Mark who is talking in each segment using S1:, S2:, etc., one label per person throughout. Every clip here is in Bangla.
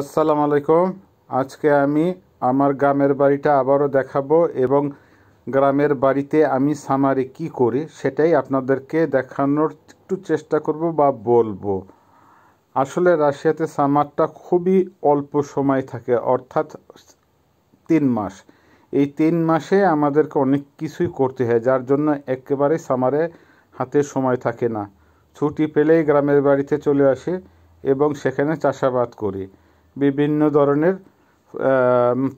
S1: আসসালামু আলাইকুম আজকে আমি আমার গ্রামের বাড়িটা আবারও দেখাবো এবং গ্রামের বাড়িতে আমি সামারে কি করি সেটাই আপনাদেরকে দেখানোর একটু চেষ্টা করব বা বলবো আসলে রাশিয়াতে সামারটা খুবই অল্প সময় থাকে অর্থাৎ তিন মাস এই তিন মাসে আমাদেরকে অনেক কিছুই করতে হয় যার জন্য একেবারে সামারে হাতে সময় থাকে না ছুটি পেলেই গ্রামের বাড়িতে চলে আসি এবং সেখানে চাষাবাদ করি বিভিন্ন ধরনের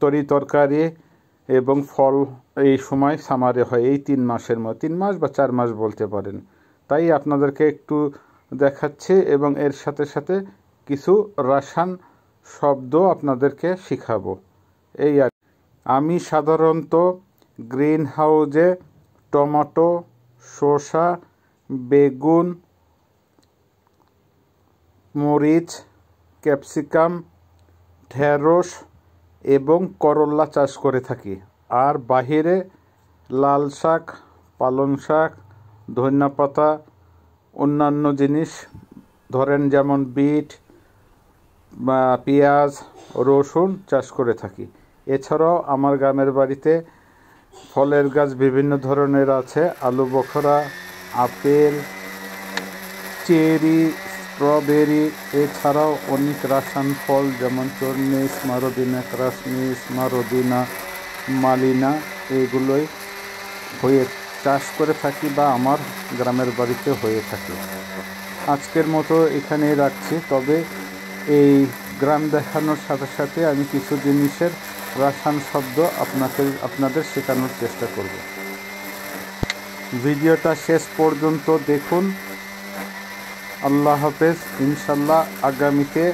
S1: তরি তরকারি এবং ফল এই সময় সামারে হয় এই তিন মাসের মধ্যে তিন মাস বা চার মাস বলতে পারেন তাই আপনাদেরকে একটু দেখাচ্ছে এবং এর সাথে সাথে কিছু রাসায়ন শব্দ আপনাদেরকে শিখাবো এই আর আমি সাধারণত গ্রিন হাউজে টমেটো শসা বেগুন মরিচ ক্যাপসিকাম ঢেঁড়স এবং করল্লা চাষ করে থাকি আর বাহিরে লাল শাক পালং শাক ধনিয়া পাতা অন্যান্য জিনিস ধরেন যেমন বিট বা পেঁয়াজ রসুন চাষ করে থাকি এছাড়াও আমার গ্রামের বাড়িতে ফলের গাছ বিভিন্ন ধরনের আছে আলু বখরা আপেল চেরি স্ট্রবেরি এছাড়াও অনেক রাসায়ন ফল যেমন চর্নিস মারোদিনা ক্রাসমিস মারোদিনা মালিনা এগুলোই হয়ে চাষ করে থাকি বা আমার গ্রামের বাড়িতে হয়ে থাকে আজকের মতো এখানেই রাখছি তবে এই গ্রাম দেখানোর সাথে সাথে আমি কিছু জিনিসের রাসায়ন শব্দ আপনাকে আপনাদের শেখানোর চেষ্টা করব ভিডিওটা শেষ পর্যন্ত দেখুন আল্লাহ হাফেজ ইনশাল্লাহ আগামীতে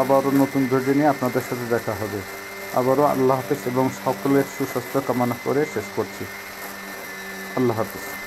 S1: আবারও নতুন ভিডিও নিয়ে আপনাদের সাথে দেখা হবে আবারও আল্লাহ হাফেজ এবং সকলের সুস্বাস্থ্য কামনা করে শেষ করছি আল্লাহ হাফেজ